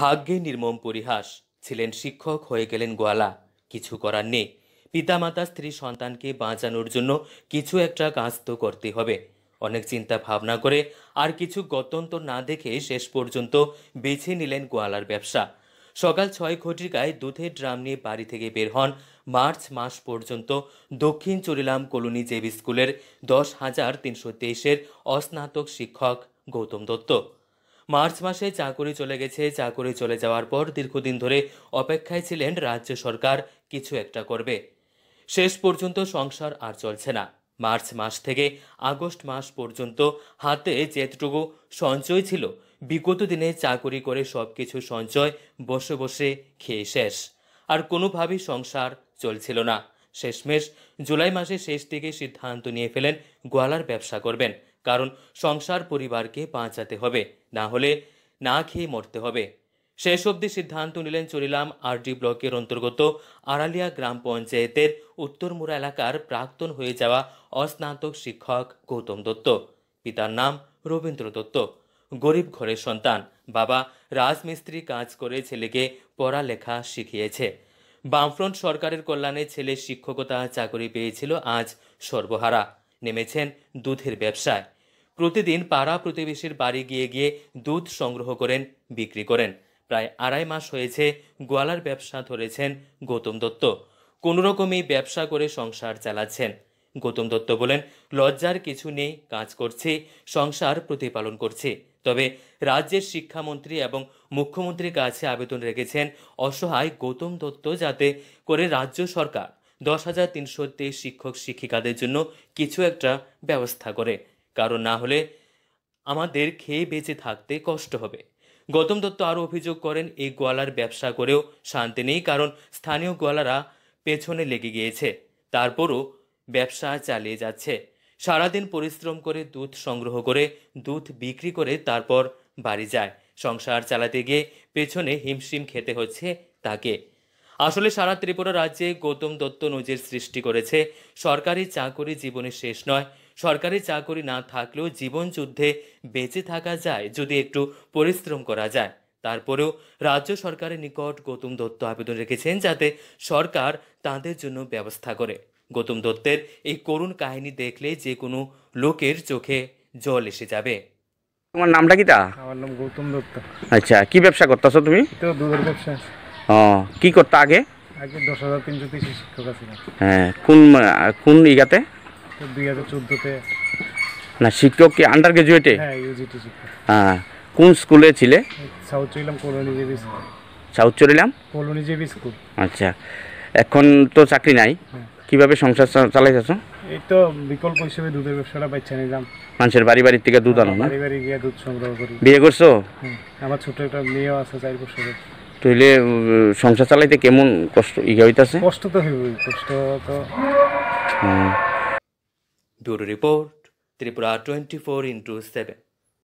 ভাগ্যে নির্মম পরিহাস ছিলেন শিক্ষক হয়ে গেলেন গোয়ালা কিছু করার নেই পিতামাতা স্ত্রী সন্তানকে বাঁচানোর জন্য কিছু একটা কাজ তো করতে হবে অনেক চিন্তা ভাবনা করে আর কিছু গতন্ত না দেখে শেষ পর্যন্ত বেছে নিলেন গোয়ালার ব্যবসা সকাল ছয় ঘটিকায় দুধের ড্রাম নিয়ে বাড়ি থেকে বের হন মার্চ মাস পর্যন্ত দক্ষিণ চরিলাম কলোনি জেবি স্কুলের দশ হাজার তিনশো তেইশের অস্নাতক শিক্ষক গৌতম দত্ত মার্চ মাসে চাকুরি চলে গেছে চাকুরি চলে যাওয়ার পর দীর্ঘদিন ধরে অপেক্ষায় ছিলেন রাজ্য সরকার কিছু একটা করবে শেষ পর্যন্ত সংসার আর চলছে না মার্চ মাস থেকে আগস্ট মাস পর্যন্ত হাতে যেতটুকু সঞ্চয় ছিল বিগত দিনে চাকুরি করে সব কিছু সঞ্চয় বসে বসে খেয়ে শেষ আর কোনোভাবেই সংসার চলছিল না শেষমেশ জুলাই মাসের শেষ দিকে সিদ্ধান্ত নিয়ে ফেলেন গোয়ালার ব্যবসা করবেন কারণ সংসার পরিবারকে বাঁচাতে হবে না হলে না খেয়ে মরতে হবে শেষ অবধি সিদ্ধান্ত নিলেন চলিলাম আরডি ব্লকের অন্তর্গত আড়ালিয়া গ্রাম পঞ্চায়েতের উত্তরমুড়া এলাকার প্রাক্তন হয়ে যাওয়া অস্নাতক শিক্ষক গৌতম দত্ত পিতার নাম রবীন্দ্র দত্ত গরিব ঘরের সন্তান বাবা রাজমিস্ত্রি কাজ করে ছেলেকে পড়ালেখা শিখিয়েছে বামফ্রন্ট সরকারের কল্যাণে ছেলে শিক্ষকতা চাকরি পেয়েছিল আজ সর্বহারা নেমেছেন দুধের ব্যবসায় প্রতিদিন পাড়া প্রতিবেশীর বাড়ি গিয়ে গিয়ে দুধ সংগ্রহ করেন বিক্রি করেন প্রায় আড়াই মাস হয়েছে গোয়ালার ব্যবসা ধরেছেন গৌতম দত্ত কোনোরকমেই ব্যবসা করে সংসার চালাচ্ছেন গৌতম দত্ত বলেন লজ্জার কিছু নেই কাজ করছি সংসার প্রতিপালন করছি তবে রাজ্যের শিক্ষামন্ত্রী এবং মুখ্যমন্ত্রীর কাছে আবেদন রেখেছেন অসহায় গৌতম দত্ত যাতে করে রাজ্য সরকার দশ হাজার তিনশো তেইশ শিক্ষক শিক্ষিকাদের জন্য কিছু একটা ব্যবস্থা করে কারণ না হলে আমাদের খেয়ে বেঁচে থাকতে কষ্ট হবে গৌতম দত্ত আরও অভিযোগ করেন এই গোয়ালার ব্যবসা করেও শান্তি নেই কারণ স্থানীয় গোয়ালারা পেছনে লেগে গিয়েছে তারপরও ব্যবসা চালিয়ে যাচ্ছে সারাদিন পরিশ্রম করে দুধ সংগ্রহ করে দুধ বিক্রি করে তারপর বাড়ি যায় সংসার চালাতে গিয়ে পেছনে হিমশিম খেতে হচ্ছে তাকে আসলে সারা ত্রিপুরা রাজ্যে গৌতম দত্ত নজির সৃষ্টি করেছে সরকারি চাকরি জীবনে শেষ নয় সরকারি চাকরি না থাকলেও জীবন যুদ্ধে বেঁচে থাকা যায় যদি একটু পরিশ্রম করা যায় তারপরেও রাজ্য সরকারের নিকট গৌতম দত্ত আবেদন রেখেছেন যাতে সরকার তাদের জন্য ব্যবস্থা করে গৌতম দত্তের এই করুণ কাহিনী দেখলে যে কোনো লোকের চোখে জল এসে যাবে তোমার নামটা কি তা আমার নাম গৌতম দত্ত আচ্ছা কি ব্যবসা করতেছো তুমি তো দুধের ব্যবসা কি করতে আগে আগে দশ হাজার তিনশো তিরিশ শিক্ষক আছে হ্যাঁ কোন কোন ইগাতে দুই হাজার চোদ্দোতে না শিক্ষক কি আন্ডার গ্রাজুয়েটে হ্যাঁ ইউজিটি শিক্ষক হ্যাঁ কোন স্কুলে ছিলে south Charilam colony JB school south Charilam colony JB school আচ্ছা এখন তো চাকরি নাই হ্যাঁ। কিভাবে সংসার চালাইতেছো এই তো বিকল্প হিসেবে দুধের ব্যবসাটা পাইছে নিলাম মানুষের বাড়ি বাড়ির থেকে দুধ আনো না বাড়ি বাড়ি গিয়ে দুধ সংগ্রহ করি বিয়ে করছো হ্যাঁ আমার ছোট একটা মেয়েও আছে চার বছরের তুইলে সংসার চালাইতে কেমন কষ্ট ইয়ে হইতাছে কষ্ট তো হইব কষ্ট তো bureau report Tripura twenty four into seven